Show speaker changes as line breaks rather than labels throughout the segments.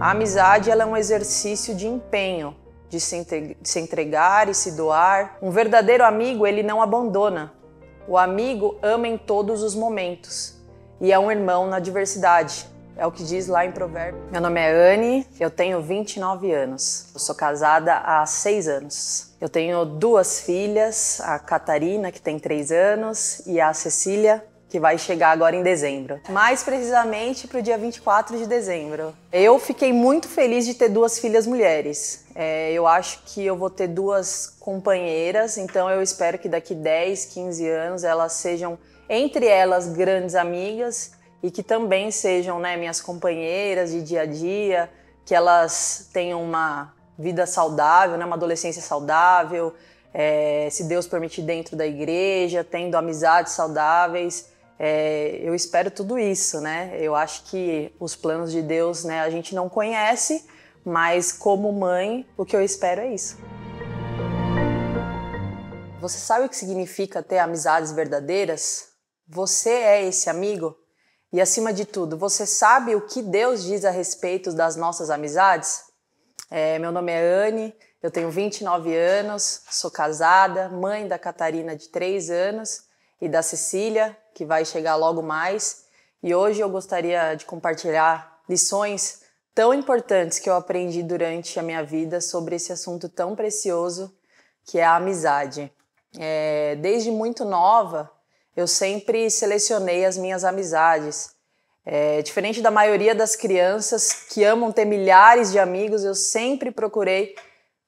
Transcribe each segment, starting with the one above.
A amizade ela é um exercício de empenho, de se entregar e se doar. Um verdadeiro amigo, ele não abandona. O amigo ama em todos os momentos e é um irmão na diversidade. É o que diz lá em Provérbio. Meu nome é Anne, eu tenho 29 anos. Eu sou casada há seis anos. Eu tenho duas filhas, a Catarina, que tem três anos, e a Cecília, que vai chegar agora em dezembro. Mais precisamente para o dia 24 de dezembro. Eu fiquei muito feliz de ter duas filhas mulheres. É, eu acho que eu vou ter duas companheiras, então eu espero que daqui 10, 15 anos elas sejam, entre elas, grandes amigas e que também sejam né, minhas companheiras de dia a dia, que elas tenham uma vida saudável, né, uma adolescência saudável, é, se Deus permitir, dentro da igreja, tendo amizades saudáveis é, eu espero tudo isso, né? Eu acho que os planos de Deus, né, a gente não conhece, mas como mãe, o que eu espero é isso. Você sabe o que significa ter amizades verdadeiras? Você é esse amigo? E acima de tudo, você sabe o que Deus diz a respeito das nossas amizades? É, meu nome é Anne, eu tenho 29 anos, sou casada, mãe da Catarina de 3 anos e da Cecília, que vai chegar logo mais. E hoje eu gostaria de compartilhar lições tão importantes que eu aprendi durante a minha vida sobre esse assunto tão precioso que é a amizade. É, desde muito nova, eu sempre selecionei as minhas amizades. É, diferente da maioria das crianças que amam ter milhares de amigos, eu sempre procurei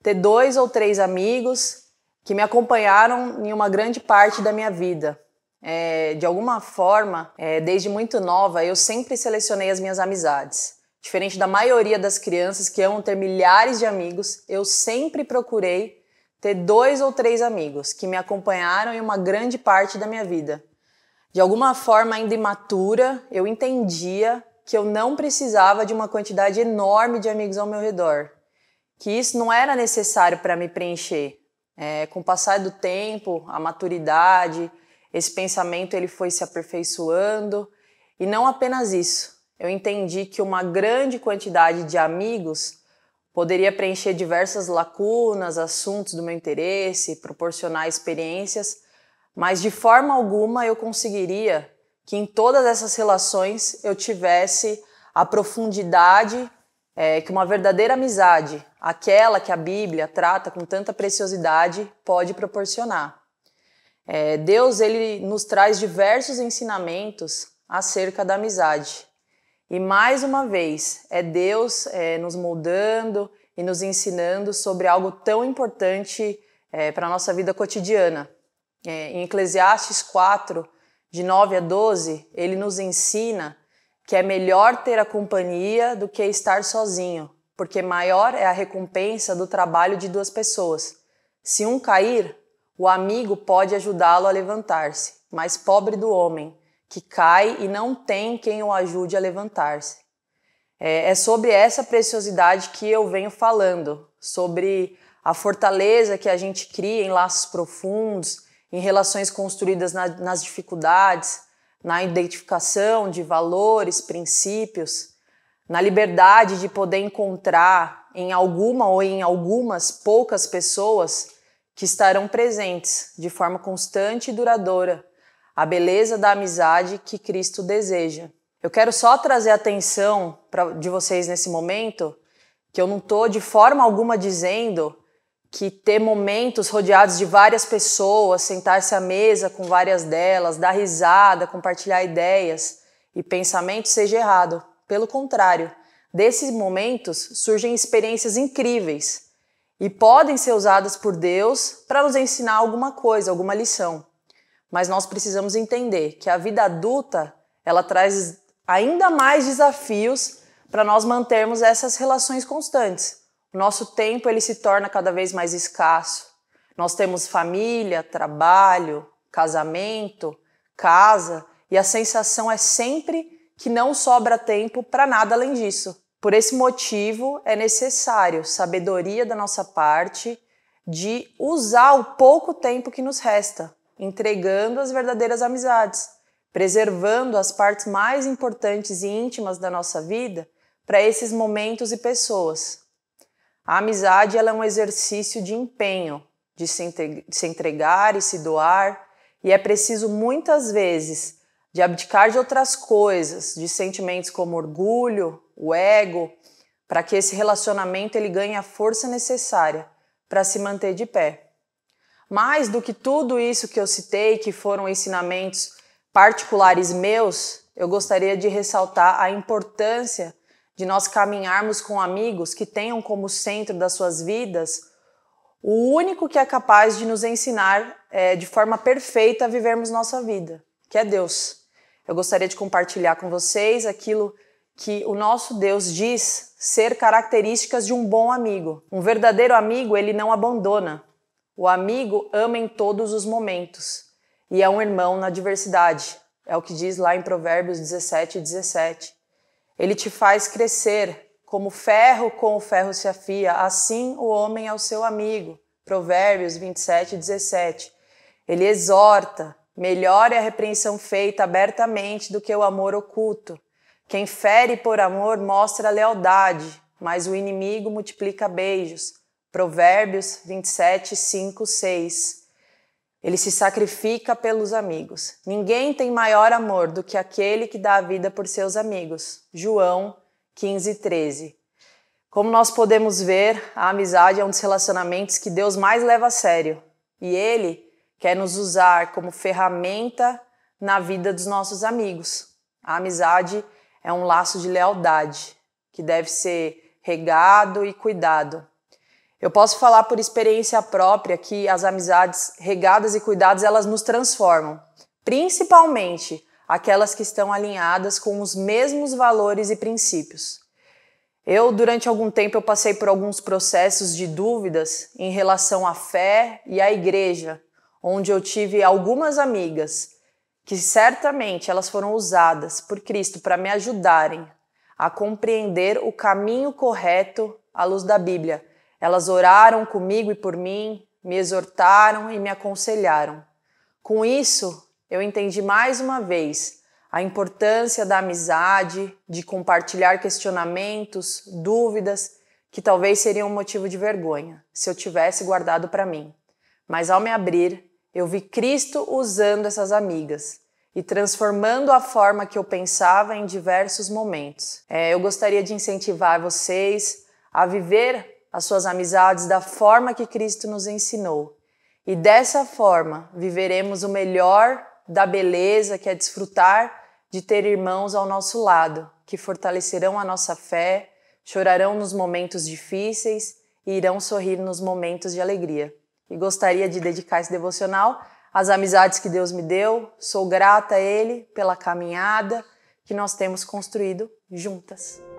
ter dois ou três amigos que me acompanharam em uma grande parte da minha vida. É, de alguma forma, é, desde muito nova, eu sempre selecionei as minhas amizades. Diferente da maioria das crianças que amam ter milhares de amigos, eu sempre procurei ter dois ou três amigos que me acompanharam em uma grande parte da minha vida. De alguma forma ainda imatura, eu entendia que eu não precisava de uma quantidade enorme de amigos ao meu redor, que isso não era necessário para me preencher, é, com o passar do tempo, a maturidade, esse pensamento ele foi se aperfeiçoando. E não apenas isso, eu entendi que uma grande quantidade de amigos poderia preencher diversas lacunas, assuntos do meu interesse, proporcionar experiências, mas de forma alguma eu conseguiria que em todas essas relações eu tivesse a profundidade é, que uma verdadeira amizade, aquela que a Bíblia trata com tanta preciosidade, pode proporcionar. É, Deus ele nos traz diversos ensinamentos acerca da amizade. E mais uma vez, é Deus é, nos moldando e nos ensinando sobre algo tão importante é, para a nossa vida cotidiana. É, em Eclesiastes 4, de 9 a 12, ele nos ensina que é melhor ter a companhia do que estar sozinho, porque maior é a recompensa do trabalho de duas pessoas. Se um cair, o amigo pode ajudá-lo a levantar-se, mas pobre do homem, que cai e não tem quem o ajude a levantar-se. É, é sobre essa preciosidade que eu venho falando, sobre a fortaleza que a gente cria em laços profundos, em relações construídas nas dificuldades, na identificação de valores, princípios na liberdade de poder encontrar em alguma ou em algumas poucas pessoas que estarão presentes de forma constante e duradoura a beleza da amizade que Cristo deseja. Eu quero só trazer atenção pra, de vocês nesse momento que eu não estou de forma alguma dizendo que ter momentos rodeados de várias pessoas, sentar-se à mesa com várias delas, dar risada, compartilhar ideias e pensamentos seja errado. Pelo contrário, desses momentos surgem experiências incríveis e podem ser usadas por Deus para nos ensinar alguma coisa, alguma lição. Mas nós precisamos entender que a vida adulta, ela traz ainda mais desafios para nós mantermos essas relações constantes. O nosso tempo ele se torna cada vez mais escasso. Nós temos família, trabalho, casamento, casa, e a sensação é sempre que não sobra tempo para nada além disso. Por esse motivo, é necessário sabedoria da nossa parte de usar o pouco tempo que nos resta, entregando as verdadeiras amizades, preservando as partes mais importantes e íntimas da nossa vida para esses momentos e pessoas. A amizade é um exercício de empenho, de se entregar e se doar, e é preciso muitas vezes de abdicar de outras coisas, de sentimentos como orgulho, o ego, para que esse relacionamento ele ganhe a força necessária para se manter de pé. Mais do que tudo isso que eu citei, que foram ensinamentos particulares meus, eu gostaria de ressaltar a importância de nós caminharmos com amigos que tenham como centro das suas vidas o único que é capaz de nos ensinar é, de forma perfeita a vivermos nossa vida, que é Deus. Eu gostaria de compartilhar com vocês aquilo que o nosso Deus diz ser características de um bom amigo. Um verdadeiro amigo, ele não abandona. O amigo ama em todos os momentos e é um irmão na diversidade. É o que diz lá em Provérbios 17, 17. Ele te faz crescer, como ferro com o ferro se afia, assim o homem é o seu amigo. Provérbios 27, 17. Ele exorta, Melhor é a repreensão feita abertamente do que o amor oculto. Quem fere por amor mostra lealdade, mas o inimigo multiplica beijos. Provérbios 27, 5, 6. Ele se sacrifica pelos amigos. Ninguém tem maior amor do que aquele que dá a vida por seus amigos. João 15, 13. Como nós podemos ver, a amizade é um dos relacionamentos que Deus mais leva a sério. E ele quer nos usar como ferramenta na vida dos nossos amigos. A amizade é um laço de lealdade que deve ser regado e cuidado. Eu posso falar por experiência própria que as amizades regadas e cuidadas elas nos transformam, principalmente aquelas que estão alinhadas com os mesmos valores e princípios. Eu, durante algum tempo, eu passei por alguns processos de dúvidas em relação à fé e à igreja, onde eu tive algumas amigas que certamente elas foram usadas por Cristo para me ajudarem a compreender o caminho correto à luz da Bíblia. Elas oraram comigo e por mim, me exortaram e me aconselharam. Com isso, eu entendi mais uma vez a importância da amizade, de compartilhar questionamentos, dúvidas que talvez seriam um motivo de vergonha se eu tivesse guardado para mim. Mas ao me abrir, eu vi Cristo usando essas amigas e transformando a forma que eu pensava em diversos momentos. É, eu gostaria de incentivar vocês a viver as suas amizades da forma que Cristo nos ensinou. E dessa forma, viveremos o melhor da beleza que é desfrutar de ter irmãos ao nosso lado, que fortalecerão a nossa fé, chorarão nos momentos difíceis e irão sorrir nos momentos de alegria e gostaria de dedicar esse devocional às amizades que Deus me deu. Sou grata a Ele pela caminhada que nós temos construído juntas.